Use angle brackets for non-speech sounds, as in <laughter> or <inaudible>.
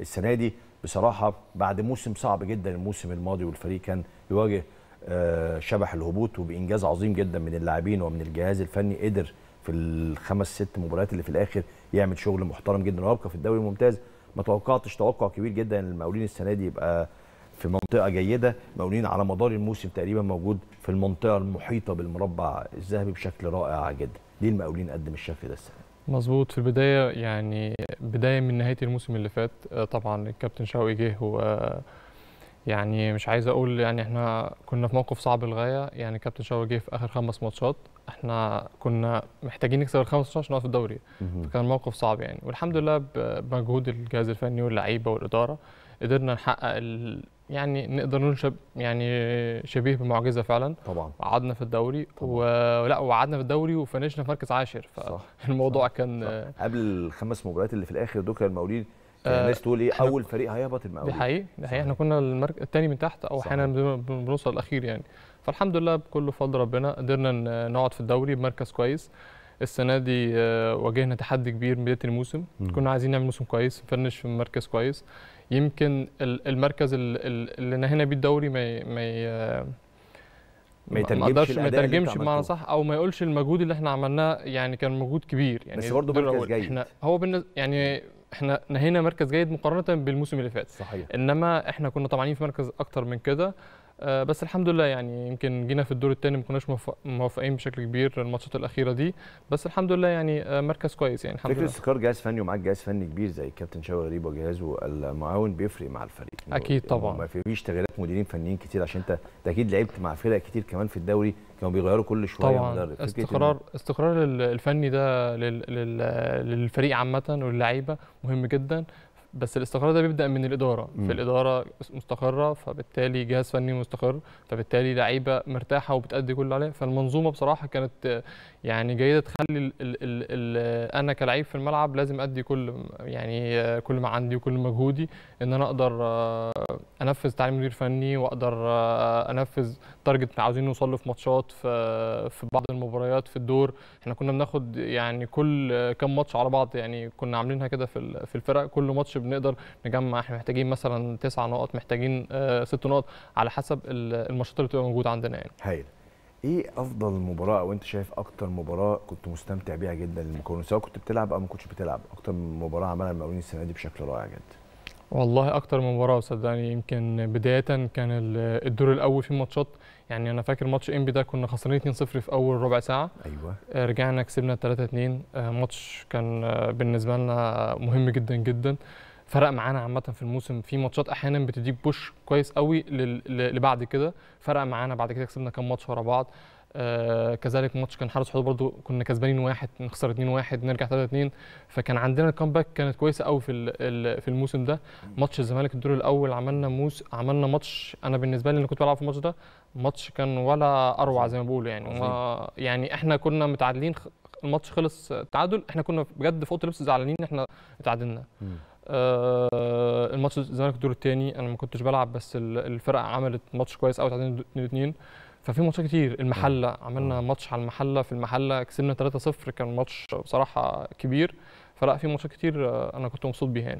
السنه دي بصراحه بعد موسم صعب جدا الموسم الماضي والفريق كان يواجه آه، شبح الهبوط وبانجاز عظيم جدا من اللاعبين ومن الجهاز الفني قدر في الخمس ست مباريات اللي في الاخر يعمل شغل محترم جدا ويبقى في الدوري الممتاز ما توقعتش توقع كبير جدا ان المقاولين السنه دي يبقى في منطقه جيده المقاولين على مدار الموسم تقريبا موجود في المنطقه المحيطه بالمربع الذهبي بشكل رائع جدا ليه المقاولين قدم الشكل ده السنه مظبوط في البدايه يعني بدايه من نهايه الموسم اللي فات آه، طبعا الكابتن شوقي جه و آه، يعني مش عايز اقول يعني احنا كنا في موقف صعب للغايه يعني كابتن شوقي جه في اخر خمس ماتشات احنا كنا محتاجين نكسب الخمس ماتشات عشان نقف في الدوري فكان موقف صعب يعني والحمد لله بمجهود الجهاز الفني واللعيبه والاداره قدرنا نحقق يعني نقدر نقول شب يعني شبيه بمعجزه فعلا طبعا قعدنا في الدوري ولا وقعدنا في الدوري وفنشنا في مركز عاشر فالموضوع <laughs> صح. كان صح. <laughs> قبل الخمس مباريات اللي في الاخر دوكا المولين آه، الناس تقول ايه اول فريق هيهبط المقاولين دي حقيقي دي حقيقي احنا كنا المركز الثاني من تحت او احيانا بنوصل الاخير يعني فالحمد لله بكل فضل ربنا قدرنا نقعد في الدوري بمركز كويس السنه دي آه، واجهنا تحدي كبير بدايه الموسم كنا عايزين نعمل موسم كويس نفنش في مركز كويس يمكن المركز اللي هنا بيه الدوري ما ما ما يترجمش ما يترجمش بمعنى صح او ما يقولش المجهود اللي احنا عملناه يعني كان مجهود كبير يعني بس برضه مركز جيد احنا هو بالنسبه يعني احنا نهينا مركز جيد مقارنه بالموسم اللي فات صحيح انما احنا كنا طمعانين في مركز اكتر من كده آه، بس الحمد لله يعني يمكن جينا في الدور الثاني ما كناش موافقين بشكل كبير الماتشات الاخيره دي بس الحمد لله يعني آه، مركز كويس يعني الحمد لله استقرار جهاز فني ومعاك جهاز فني كبير زي الكابتن شاور غريب وجهازه المعاون بيفرق مع الفريق اكيد طبعا ما فيش تغييرات مديرين فنيين كتير عشان انت اكيد لعبت مع فرق كتير كمان في الدوري كانوا بيغيروا كل شويه طبعا استقرار استقرار الفني ده للفريق عامه وللعيبه مهم جدا بس الاستقرار ده بيبدا من الاداره في الاداره مستقره فبالتالي جهاز فني مستقر فبالتالي لعيبه مرتاحه وبتأدي كل اللي عليها فالمنظومه بصراحه كانت يعني جيده تخلي الـ الـ الـ الـ انا كلعيب في الملعب لازم ادي كل يعني كل ما عندي وكل مجهودي ان انا اقدر انفذ تعليم مدير فني واقدر انفذ تارجت عاوزين نوصل له في ماتشات في في بعض المباريات في الدور احنا كنا بناخد يعني كل كام ماتش على بعض يعني كنا عاملينها كده في في الفرق كل ماتش بنقدر نجمع احنا محتاجين مثلا تسع نقط محتاجين آه، ست نقط على حسب الماتشات اللي بتبقى موجوده عندنا يعني هايل ايه افضل مباراه او انت شايف اكتر مباراه كنت مستمتع بيها جدا للمكون سواء كنت بتلعب او ما كنتش بتلعب اكتر مباراه عملها المقاولين السنه دي بشكل رائع جدا والله اكتر مباراه صدقني يمكن بدايه كان الدور الاول في ماتشات يعني انا فاكر ماتش انبي ده كنا خسرانين 2-0 في اول ربع ساعه ايوه آه، رجعنا كسبنا 3-2 آه، ماتش كان بالنسبه لنا مهم جدا جدا فرق معانا عامه في الموسم في ماتشات احيانا بتديك بوش كويس قوي لبعد كده فرق معانا بعد كده كسبنا كام ماتش ورا بعض آه كذلك ماتش كان حارس حدود برضو كنا كسبانين واحد نخسر 2 1 نرجع 3 2 فكان عندنا الكامباك كانت كويسه قوي في في الموسم ده ماتش الزمالك الدور الاول عملنا موس عملنا ماتش انا بالنسبه لي اللي كنت بلعب في الماتش ده ماتش كان ولا اروع زي ما بيقولوا يعني ما يعني احنا كنا متعادلين الماتش خلص تعادل احنا كنا بجد في اوضه لبس زعلانين ان احنا اتعادلنا آه الماتش الزمالك الدور الثاني انا ما كنتش بلعب بس الفرقه عملت ماتش كويس قوي تعادلنا 2 2 ففي ماتشات كتير المحله عملنا ماتش على المحله في المحله كسبنا 3 0 كان ماتش بصراحه كبير فلا في ماتشات كتير آه، انا كنت مبسوط بيها يعني